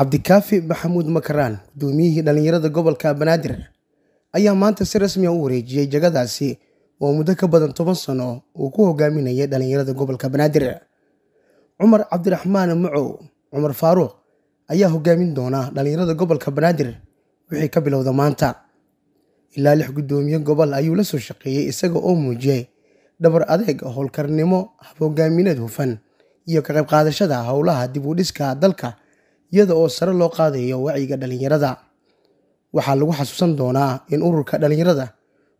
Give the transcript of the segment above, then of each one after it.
cabdikaafi maxamuud makaraan guddoomiyihii dhallinyarada gobolka banaadir ayaa maanta si rasmi a ah u wareejiyey jagadaasi oo muddo ka badan toban sano uu ku hogaaminayay dhallinyarada gobolka banaadir cumar cabdiraxmaan macow cumar faaruuq ayaa hogaamin doonaa dhallinyarada gobolka banaadir wixii ka bilowda maanta ilaa lix guddoomiye gobol ayuu la soo shaqeeyey isaga oo muujiyey dhabar adeeg howlkarnimo hab hogaamineed hufan iyo ka qayb qaadashada howlaha dib u dhiska dalka iyada oo sare loo qaadayo wacyiga dhallinyarada waxaa lagu xasuusan doonaa in ururka dhallinyarada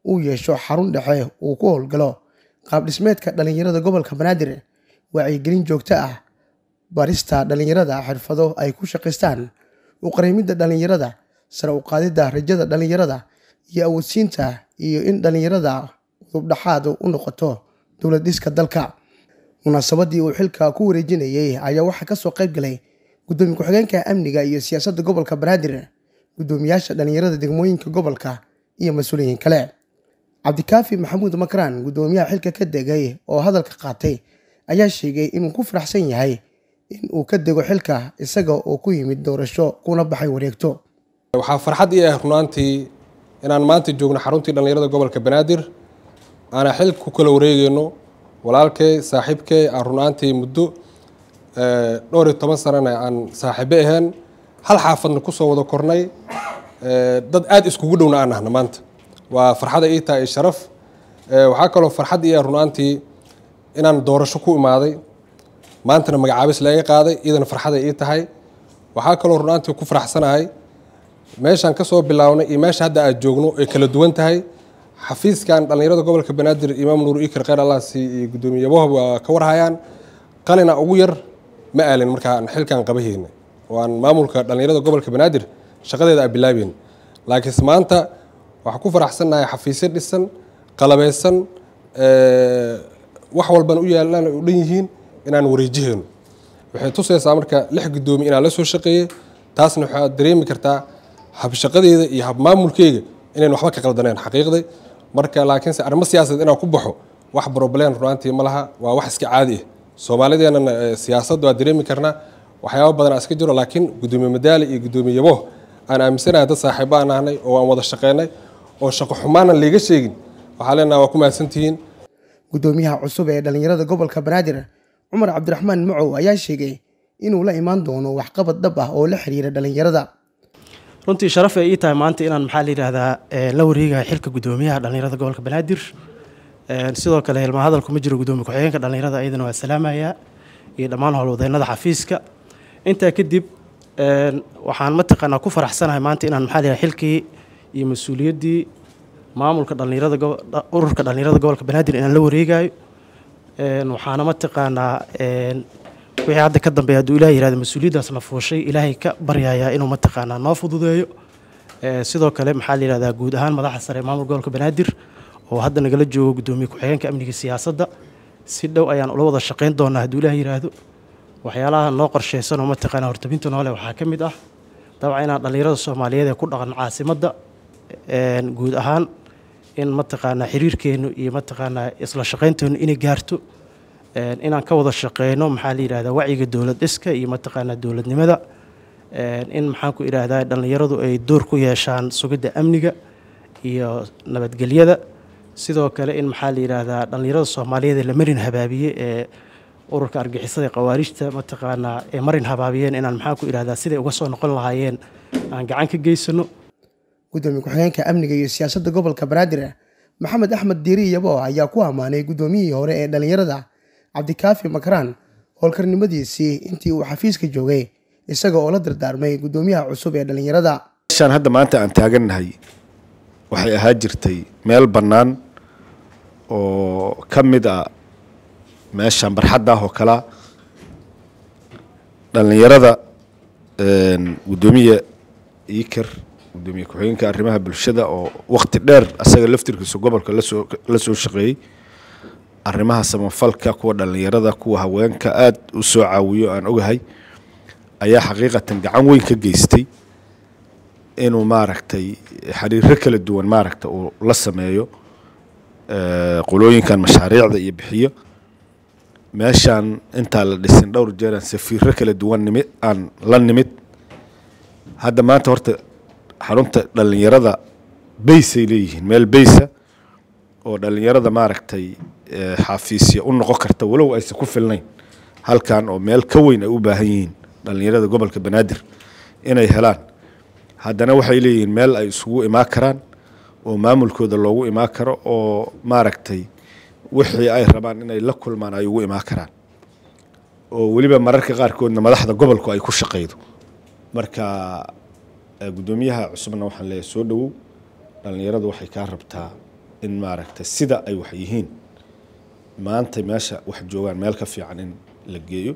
uu yeesho xarun dhexe uu ku howlgalo qaabdhismeedka dhallinyarada gobolka banaadir wacyigelin joogto ah barista dhallinyarada xirfado ay ku shaqaystaan u qaraymidda dhallinyarada sare u qaadidda rajada dhallinyarada iyo awoodsiinta iyo in dhallinyarada udubdhaxaad u noqoto dowlad dhiska dalka munaasabaddii uu xilka ku wareejinayay ayaa waxaa ka soo qayb galay gudoomiye ku-xigeenka amniga iyo siyaasadda gobolka banaadir gudoomiyaasha dhallinyarada degmooyinka gobolka iyo mas-uuliyiin kale cabdikaafi maxamuud makraan gudoomiyaha xilka ka degay oo hadalka qaatay ayaa sheegay inuu ku faraxsan yahay in uu ka dego xilka isaga oo ku yimid doorasho kuna baxay wareegto waxaa farxad ii ah runaantii inaan maanta joogno xaruntii dhallinyarada gobolka banaadir aana xil ku kala wareegeyno walaalkay saaxiibkee aan runaantii muddo dhowr iyo toban sanana aan saaxiibo ahayn hal xaafadna kusoo wada kornay dad aada iskugu dhowna aan ahna maanta waa farxada ii tahay sharaf waxaa kaloo farxad ii ah runaantii inaan doorasho ku imaaday maantana magacaabis laga qaaday iyadana farxaday ii tahay waxaa kaloo runaantii ku faraxsanahay meeshaan kasoo soo bilaabnay iyo meesha hadda aad joogno ay kala duwan tahay xafiiskan dhallinyarada gobolka banaadir imaam nuur ikar kheyr allah iyo guddoomiye yabooh waa ka warhayaan qalina ugu yar ma aalin markaa xilkaan qabahayna oo aan maamulka dhallinyarada gobolka banaadir shaqadeeda aan bilaabeyn laakiinse maanta waxaan ku faraxsannahay xafiisyo dhisan qalabaysan wax walbana u yaallaan ay u dhan yihiin inaan wareejihayno waxay tusaysaa marka lix guddoomiye inaan la soo shaqeeyey taasna waxaad dareemi kartaa habshaqadeeda iyo habmaamulkeyga inayn waxba ka qaldaneen xaqiiqday marka laakiinse arrimo siyaasadeed inaan ku baxo wax broblem runaantii ma laha waa wax iska caadi ah soomaalideennana eh, siyaasadda waa dareemi karnaa waxyaaba badan iska jiro laakiin guddoomiye madaali iyo gudoomiye yaboh aan aaminsanahay dad saaxiibo aan ahnay oo aan wada shaqeynay oo shaqo xumaanan layga sheegin waxaa leenaha waa ku mahadsantihiin guddoomiyaha cusub ee dhallinyarada gobolka banaadir cumar cabdiraxmaan macow ayaa sheegay inuu la imaan doono waxqabad dhab ah oo la xiriira dhallinyarada runtii sharaf ay ii tahay maanta inaan maxaa la yidhaahdaa eh, la wareegaya xilka guddoomiyaha dhallinyarada gobolka banaadir sidoo kale hilmaa hadalku ma jiro gudoomiye ku-xigeenka dhallinyarada ayadana waa salaamayaa iyo dhammaan howlwadeennada xafiiska intaa kadib waxaan mataqaanaa ku faraxsanahay maanta inaan maxaa layahay xilkii iyo mas-uuliyaddii maamulka dhallinyarada ururka dhallinyarada gobolka banaadir inaan la wareegaayo waxaana mataqaanaa wixii hadda ka dambeeya hadduu ilahay yihahdo mas-uuliyaddaas fuushay ilaahay ka baryayaa inuu mataqaanaa noo fududeeyo sidoo kale maxaa la yihahdaa guud ahaan madaxda sare ee maamulka gobolka banaadir oo hadda nagala joogo gudoomiye ku-xigeenka amniga siyaasadda si dhow ayaan ula wada shaqayn doonaa hadduu ilaah yidhaahdo waxyaalaha noo qorshaysanoo mataqaana hortabinta noole waxaa ka mid ah dabcan inaan dhallinyarada soomaaliyeed ee ku dhaqan caasimadda guud ahaan in mataqaanaa xiriirkeennu iyo mataqaanaa isla shaqaynteennu inay gaarto inaan ka wada shaqeyno maxaa la yidhahdaa wacyiga dowlad dhiska iyo mataqaanaa dowladnimada in maxaan ku idhaahdaa dhallinyaradu ay door ku yeeshaan sugidda amniga iyo nabadgelyada sidoo kale in maxaa la yidhaahdaa dhallinyarada soomaaliyeed ee la marin habaabiye ee ururka argixisada ee khawaarijta mataqaanaa ee marin habaabiyeen inaan maxaa ku idhahdaa siday uga soo noqon lahaayeen aan gacan ka geysano gudoomiye ku-xigeenka amniga iyo siyaasadda gobolka banaadir maxamed axmed diiri yabo ayaa ku ammaanay guddoomiyihii hore ee dhallinyarada cabdikaafi makraan howlkarnimadiisii intii uu xafiiska joogay isaga oo la dardaarmay gudoomiyaha cusub ee dhallinyarada hadda maanta aan taagannahay waxay ahaa jirtay meel bannaan oo ka mid a ah meeshan barxaddaah oo kala dhallinyarada guddoomiya iker gudoomiye ku-xigeenka arrimaha bulshada oo waqti dheer asaga laftirkiisa gobolka lasoo la soo shaqeeyey arrimaha samafalka kuwa dhallinyarada kuwa haweenka aada u soo caawiyo aan ogahay ayaa xaqiiqatan gacan weyn ka geystay inuu maaragtay xiriiro kala duwan maaragta uu la sameeyo qulooyinkan mashaariicda iyo bixiyo meeshaan intaa la dhisin dhowr jeeran safiiro kala duwan nimid aan la nimid hadda maanta horta xarunta dhallinyarada baysay leeyihiin meel baysa oo dhallinyarada maaragtay xaafiisya u noqon karta walow aysan ku filnayn halkan oo meel ka weyn ay u baahan yihiin dhallinyarada gobolka banaadir inay helaan haddana waxay leeyihiin meel ay isugu imaan karaan oo maamulkooda loogu imaan karo oo maaragtay wixii ay rabaan inay la kulmaan ay ugu imaan karaan oo weliba mararka qaarkoodna madaxda gobolku ay ku shaqaydo marka guddoomiyaha cusubna waxaan leeyahay soo dhowow dhallinyaradu waxay kaa rabtaa in maaragtay sida ay wax yihiin maanta meesha wax joogaan meel ka fiican in la geeyo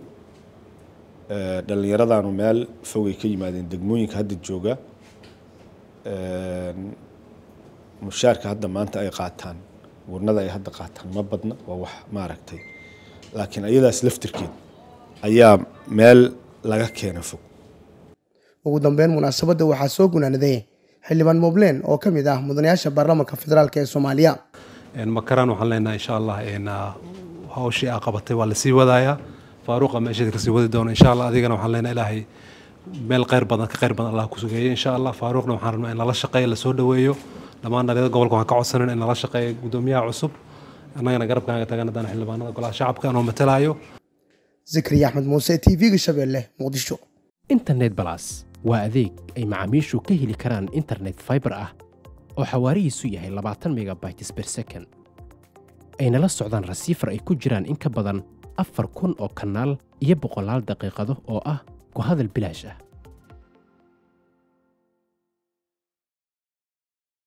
dhallinyaradaanu meel fogay ka yimaadeen degmooyinka hadda jooga mushaarka hadda maanta ay qaataan warnada ay hadda qaataan ma badna waa wax maaragtay laakiin ayadaas laftirkeed ayaa meel laga keena fog ugu dambeyn munaasabadda waxaa soo gunaanaday xildhibaan mobleen oo ka mid ah mudanayaasha baarlamanka federaalk ee soomaaliya makaraan waxaan leenahay insha allah ah, hawshii aa qabatay waa lasii wadayaa faaruuqa meesheed kasii wadi doono insha allah adigana waxaan leenahay ilaahay meel kheyr badan ka kheyr badan allah ku sugeeyay insha allah faaruuqna waxaan rabnaa in lala shaqeeyo lasoo dhoweeyo dhammaan dhalinyada gobolka waxaan ka codsanan in nala shaqeeya guddoomiyaha cusub annagana garabkaaga tagan haddaan xildhibaanada golaha shacabka anoo matalaayo zakariya axmed muuse t v-ga shabeelle muqdisho internet balas waa adeeg ay macaamiishu ka heli karaan internet fiber ah oo xawaarihiisu yahay labaatan megabytes ber second ayna la socdaan rasiifar ay ku jiraan in ka badan afar kun oo kanaal iyo boqolaal daqiiqado oo ah ku hadal bilaash ah